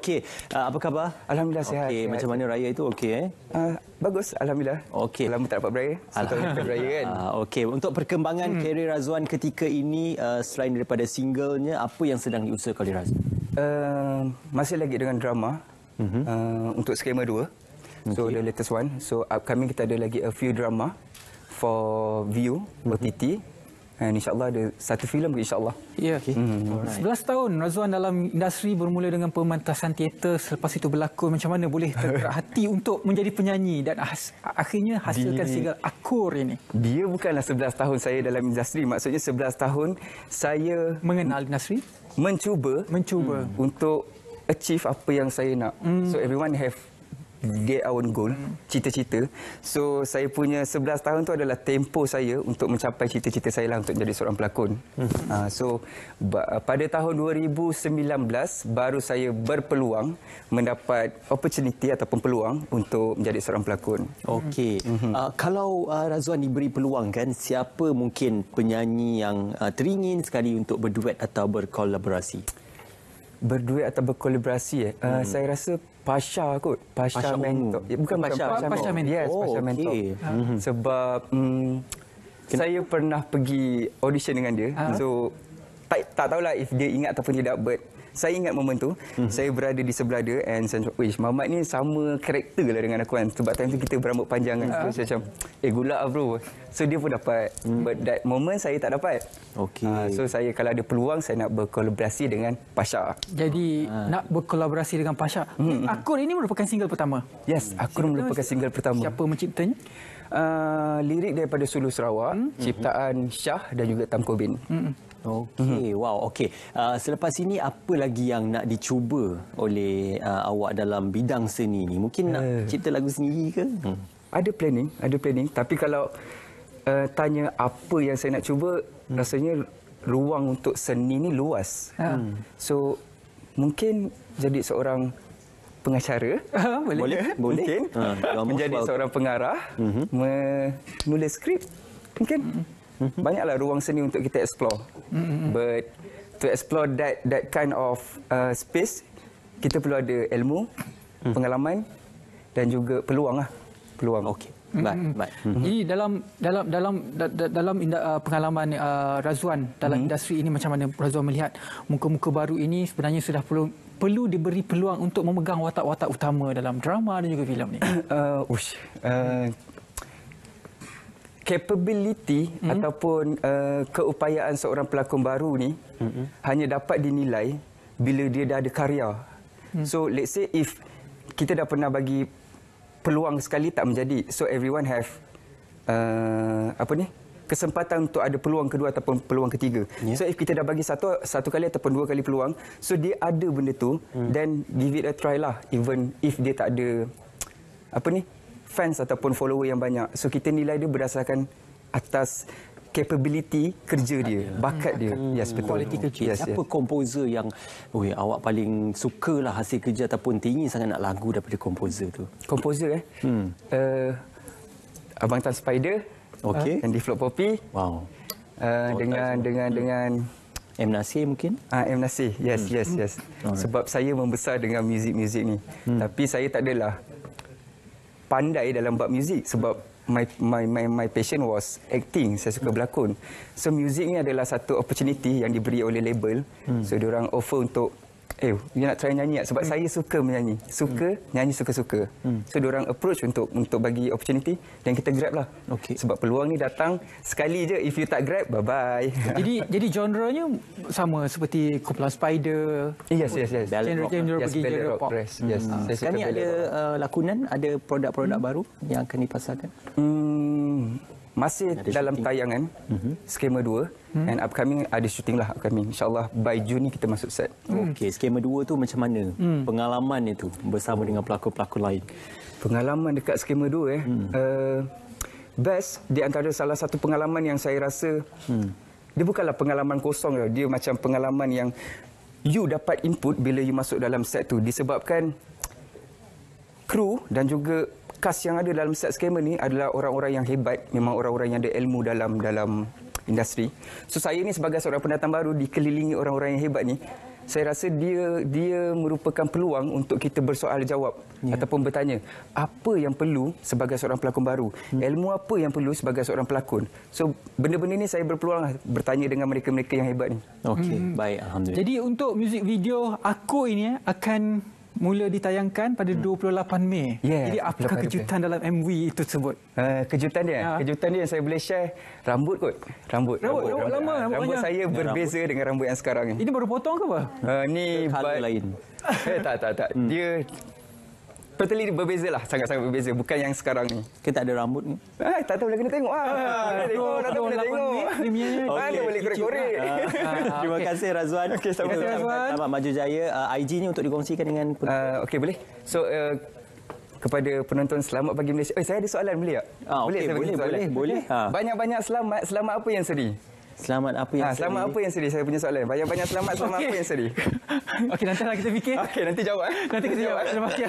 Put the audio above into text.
Okey, uh, apa khabar? Alhamdulillah sihat. Okey, macam mana raya itu? Okey eh? Uh, bagus, alhamdulillah. Okey. Lama tak dapat beraya. Alhamdulillah. Tak beraya kan? Uh, Okey, untuk perkembangan hmm. karier Razwan ketika ini uh, selain daripada singlenya, apa yang sedang diusahakan oleh Razwan? Uh, masih lagi dengan drama mm-hmm. uh, untuk skema 2. Okay. So the latest one. So upcoming kita ada lagi a few drama for view, OTT. Mm-hmm. Dan eh, insyaAllah ada satu filem insyaAllah. Ya. Okay. Hmm. 11 tahun Razwan dalam industri bermula dengan pemantasan teater. Selepas itu berlaku macam mana boleh tergerak hati untuk menjadi penyanyi. Dan has, akhirnya hasilkan Di... single Akur ini. Dia bukanlah 11 tahun saya dalam industri. Maksudnya 11 tahun saya... Mengenal industri? Mencuba. Mencuba. Hmm. Untuk achieve apa yang saya nak. Hmm. So everyone have Hmm. get our goal, hmm. cita-cita. So saya punya 11 tahun tu adalah tempo saya untuk mencapai cita-cita saya lah untuk jadi seorang pelakon. Uh, so pada tahun 2019 baru saya berpeluang mendapat opportunity ataupun peluang untuk menjadi seorang pelakon. Okey. uh Uh, kalau uh, Razwan diberi peluang kan siapa mungkin penyanyi yang uh, teringin sekali untuk berduet atau berkolaborasi? berduet atau berkolaborasi eh uh, hmm. uh, saya rasa Pasha kot Pasha, Pasha oh. mentor ya, bukan Pasha Pasha, Pasha, Pasha mentor yes oh, Pasha okay. mentor uh. sebab um, Kena... saya pernah pergi audition dengan dia uh. so tak tak tahulah if dia ingat ataupun tidak but saya ingat momen tu hmm saya berada di sebelah dia and saya macam wish mamat ni sama karakter lah dengan aku kan sebab time tu kita berambut panjang kan uh-huh. saya macam eh gula lah bro so dia pun dapat mm. but that moment saya tak dapat okay. Uh, ah, so saya kalau ada peluang saya nak berkolaborasi dengan Pasha jadi uh. nak berkolaborasi dengan Pasha hmm Akur ini merupakan single pertama yes Akur merupakan single pertama siapa menciptanya uh, lirik daripada Sulu Sarawak, mm -hmm. ciptaan Shah dan juga Tam Kobin. Mm -hmm. Okey, hmm. wow. Okey. Uh, selepas ini apa lagi yang nak dicuba oleh uh, awak dalam bidang seni ni? Mungkin nak uh, cipta lagu sendiri ke? Hmm. Ada planning, ada planning. Tapi kalau uh, tanya apa yang saya nak cuba, hmm. rasanya ruang untuk seni ni luas. Hmm. So mungkin jadi seorang pengacara ah, boleh boleh, boleh. mungkin uh, menjadi sebab... seorang pengarah uh-huh. menulis skrip mungkin uh-huh. banyaklah ruang seni untuk kita explore uh-huh. but to explore that that kind of uh, space kita perlu ada ilmu uh pengalaman dan juga peluang lah, peluang Okay. Mm-hmm. baik. Mm-hmm. Mm-hmm. Jadi dalam dalam dalam dalam uh, pengalaman uh, Razuan dalam hmm. industri ini macam mana Razuan melihat muka-muka baru ini sebenarnya sudah perlu perlu diberi peluang untuk memegang watak-watak utama dalam drama dan juga filem ni. Uh, Uh, capability hmm. ataupun uh, keupayaan seorang pelakon baru ni hmm. hanya dapat dinilai bila dia dah ada karya. Hmm. So let's say if kita dah pernah bagi peluang sekali tak menjadi. So everyone have uh, apa ni? kesempatan untuk ada peluang kedua ataupun peluang ketiga. Yeah. So if kita dah bagi satu satu kali ataupun dua kali peluang, so dia ada benda tu hmm. then give it a try lah even if dia tak ada apa ni? fans ataupun follower yang banyak. So kita nilai dia berdasarkan atas capability kerja dia, bakat dia. Hmm. Yes, betul. Quality kerja. Yes, Siapa komposer yes. yang oi, awak paling suka lah hasil kerja ataupun tinggi sangat nak lagu daripada komposer tu? Komposer eh? Hmm. Uh, Abang Tan Spider. Okey. Uh, Andy Flop Poppy. Wow. Uh, dengan dengan dengan M Nasir mungkin? Ah uh, M Nasir. Yes, hmm. yes, yes. Alright. Sebab saya membesar dengan muzik-muzik ni. Hmm. Tapi saya tak adalah pandai dalam bab muzik sebab hmm my my my my passion was acting. Saya suka berlakon. So music ni adalah satu opportunity yang diberi oleh label. Hmm. So orang offer untuk Eh, dia nak try nyanyi Sebab hmm. saya suka menyanyi. Suka, hmm. nyanyi suka-suka. Hmm. So, diorang approach untuk untuk bagi opportunity dan kita grab lah. Okay. Sebab peluang ni datang sekali je. If you tak grab, bye-bye. Jadi, jadi genre-nya sama seperti Kumpulan Spider? Yes, yes, yes. Ballet genre genre yes, pergi genre pop. Press. Yes, hmm. Sekarang ni ada uh, eh, lakunan, ada produk-produk hmm. baru yang akan dipasarkan? Hmm masih ada dalam shooting. tayangan mm-hmm. skema 2 mm-hmm. and upcoming ada syuting lah upcoming insyaallah by juni kita masuk set hmm. okey skema 2 tu macam mana mm. pengalaman itu bersama dengan pelakon-pelakon lain pengalaman dekat skema 2 eh mm. uh, best di antara salah satu pengalaman yang saya rasa mm. dia bukanlah pengalaman kosong dia macam pengalaman yang you dapat input bila you masuk dalam set tu disebabkan kru dan juga kas yang ada dalam set skamer ni adalah orang-orang yang hebat, memang orang-orang yang ada ilmu dalam dalam industri. So saya ni sebagai seorang pendatang baru dikelilingi orang-orang yang hebat ni, saya rasa dia dia merupakan peluang untuk kita bersoal jawab yeah. ataupun bertanya apa yang perlu sebagai seorang pelakon baru, hmm. ilmu apa yang perlu sebagai seorang pelakon. So benda-benda ni saya berpeluang lah bertanya dengan mereka-mereka yang hebat ni. Hmm. Okey, hmm. baik alhamdulillah. Jadi untuk music video aku ini eh, akan mula ditayangkan pada 28 hmm. Mei. Yeah, Jadi apakah kejutan Mei. dalam MV itu tersebut? Uh, kejutan dia. Ha. Kejutan dia yang saya boleh share rambut kot. Rambut. Rambut, rambut, rambut, rambut lama. Rambut, rambut saya berbeza rambut. dengan rambut yang sekarang Ini baru potong ke apa? Uh, ni but, lain. Eh, tak tak tak. Hmm. Dia totally berbeza lah sangat-sangat berbeza bukan yang sekarang ni kita tak ada rambut ni ah, tak tahu boleh kena tengok ah. ah nak tengok nak tahu boleh tengok ni, okay. boleh korek-korek ah, ah, ah, terima kasih Razwan okay, terima kasih Razwan selamat maju jaya uh, IG ni untuk dikongsikan dengan penonton uh, ok boleh so uh, kepada penonton selamat bagi Malaysia oh, saya ada soalan boleh tak ah, boleh, okay, boleh, boleh, boleh banyak-banyak selamat selamat apa yang seri Selamat apa yang ha, selamat seri? Selamat apa yang seri? Saya punya soalan. Banyak-banyak selamat selamat okay. apa yang seri? Okey, nantilah kita fikir. Okey, nanti jawab. Nanti kita jawab. Selamat